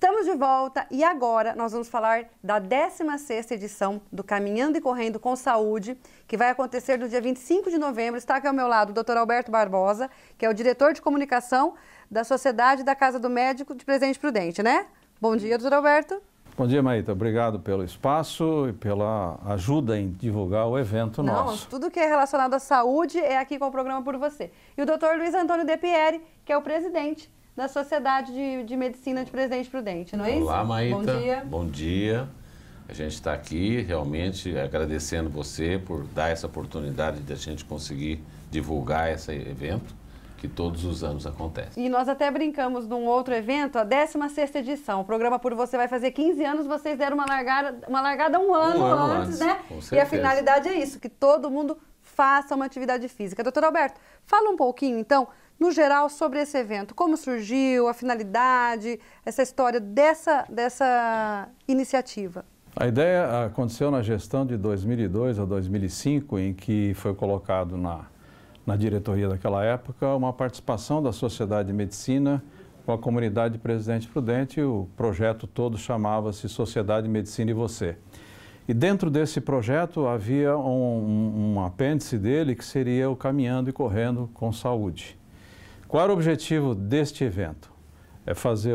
Estamos de volta e agora nós vamos falar da 16ª edição do Caminhando e Correndo com Saúde, que vai acontecer no dia 25 de novembro. Está aqui ao meu lado o Dr. Alberto Barbosa, que é o diretor de comunicação da Sociedade da Casa do Médico de Presidente Prudente, né? Bom dia, doutor Alberto. Bom dia, Maíta. Obrigado pelo espaço e pela ajuda em divulgar o evento Não, nosso. Tudo que é relacionado à saúde é aqui com o programa Por Você. E o doutor Luiz Antônio De Pieri, que é o presidente da Sociedade de, de Medicina de Presidente Prudente, não é isso? Olá, Maíta. Bom dia. Bom dia. A gente está aqui realmente agradecendo você por dar essa oportunidade de a gente conseguir divulgar esse evento que todos os anos acontece. E nós até brincamos num outro evento, a 16ª edição. O programa Por Você vai fazer 15 anos, vocês deram uma largada, uma largada um, ano, um ano antes, antes, né? Com certeza. e a finalidade é isso, que todo mundo faça uma atividade física. Doutor Alberto, fala um pouquinho então no geral, sobre esse evento. Como surgiu, a finalidade, essa história dessa, dessa iniciativa? A ideia aconteceu na gestão de 2002 a 2005, em que foi colocado na, na diretoria daquela época uma participação da Sociedade de Medicina com a comunidade Presidente Prudente. O projeto todo chamava-se Sociedade de Medicina e Você. E dentro desse projeto havia um, um, um apêndice dele que seria o Caminhando e Correndo com Saúde. Qual era o objetivo deste evento? É fazer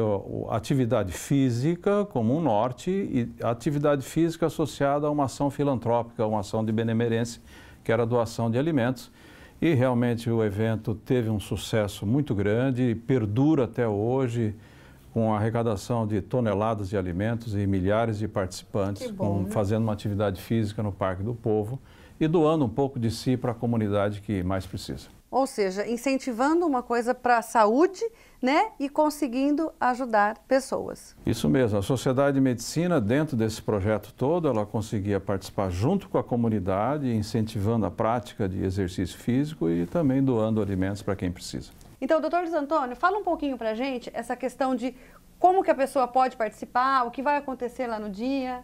atividade física como um norte e atividade física associada a uma ação filantrópica, uma ação de benemerência, que era a doação de alimentos. E realmente o evento teve um sucesso muito grande, e perdura até hoje, com a arrecadação de toneladas de alimentos e milhares de participantes bom, com, né? fazendo uma atividade física no Parque do Povo e doando um pouco de si para a comunidade que mais precisa. Ou seja, incentivando uma coisa para a saúde né, e conseguindo ajudar pessoas. Isso mesmo. A Sociedade de Medicina, dentro desse projeto todo, ela conseguia participar junto com a comunidade, incentivando a prática de exercício físico e também doando alimentos para quem precisa. Então, doutor Luiz Antônio, fala um pouquinho para a gente essa questão de como que a pessoa pode participar, o que vai acontecer lá no dia.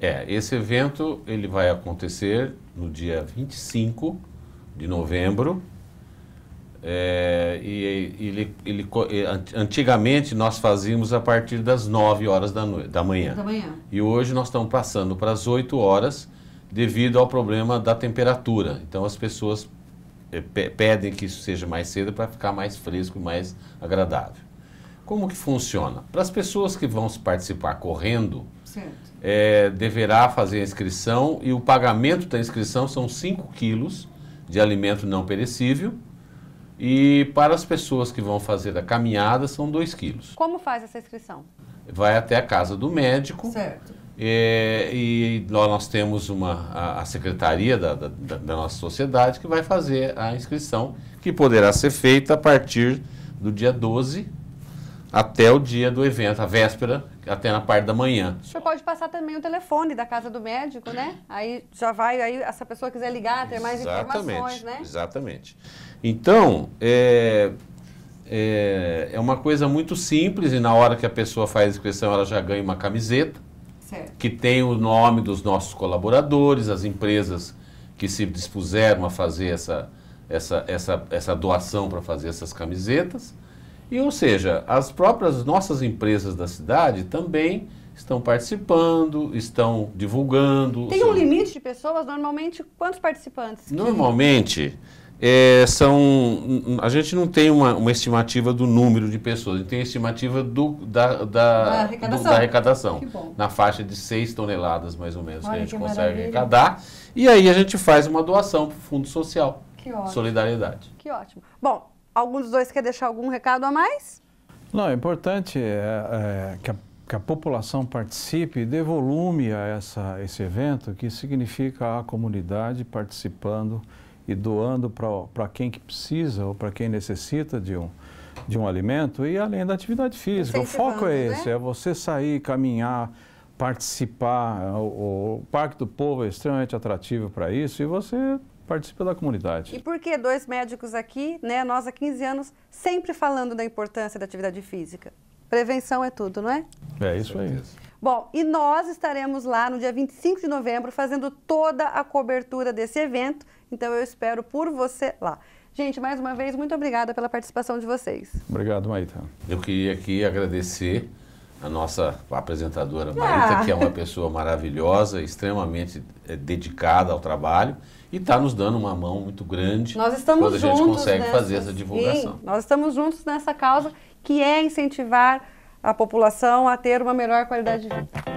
É, esse evento ele vai acontecer no dia 25 de novembro, é, e, e ele, ele, antigamente nós fazíamos a partir das 9 horas da, noite, da, manhã. da manhã. E hoje nós estamos passando para as 8 horas devido ao problema da temperatura. Então as pessoas é, pedem que isso seja mais cedo para ficar mais fresco e mais agradável. Como que funciona? Para as pessoas que vão participar correndo, é, deverá fazer a inscrição e o pagamento da inscrição são 5 quilos de alimento não perecível e para as pessoas que vão fazer a caminhada, são 2 quilos. Como faz essa inscrição? Vai até a casa do médico. Certo. É, e nós, temos uma, a, a secretaria da, da, da, nossa sociedade que vai fazer a inscrição, que poderá ser feita a partir do dia 12 até o dia do evento, a véspera, até na parte da manhã. Você pode passar também o telefone da casa do médico, né? Aí já vai, aí essa pessoa quiser ligar, ter exatamente, mais informações, né? Exatamente. Então, é, é, é, uma coisa muito simples e na hora que a pessoa faz a inscrição, ela já ganha uma camiseta, certo. que tem o nome dos nossos colaboradores, as empresas que se dispuseram a fazer essa, essa, essa, essa doação para fazer essas camisetas. E ou seja, as próprias nossas empresas da cidade também estão participando, estão divulgando. Tem um limite de pessoas, normalmente, quantos participantes? Normalmente, é, são, hum, a gente não tem uma, uma, estimativa do número de pessoas, a gente tem a estimativa do, da, da, da arrecadação, do, da arrecadação na faixa de 6 toneladas, mais ou menos, Olha, que a gente que consegue maravilha. arrecadar. E aí a gente faz uma doação para o Fundo Social. Que ótimo. Solidariedade. Que ótimo. Bom, Algum dos dois quer deixar algum recado a mais? Não, é importante é, é, que, a, que, a, população participe e dê volume a essa, esse evento, que significa a comunidade participando e doando para quem que precisa ou para quem necessita de um, de um alimento e além da atividade física. O foco é né? esse, né? é você sair, caminhar, participar. O, o Parque do Povo é extremamente atrativo para isso e você participe da comunidade. E por que dois médicos aqui, né, nós há 15 anos, sempre falando da importância da atividade física? Prevenção é tudo, não é? É isso aí. Bom, e nós estaremos lá no dia 25 de novembro fazendo toda a cobertura desse evento, então eu espero por você lá. Gente, mais uma vez, muito obrigada pela participação de vocês. Obrigado, Maíta. Eu queria aqui agradecer a nossa apresentadora Marita, ah. que é uma ah. pessoa maravilhosa, extremamente eh, dedicada ao trabalho e está nos dando uma mão muito grande nós estamos quando a gente consegue nessa, fazer essa divulgação. Sim, nós estamos juntos nessa causa que é incentivar a população a ter uma melhor qualidade de vida.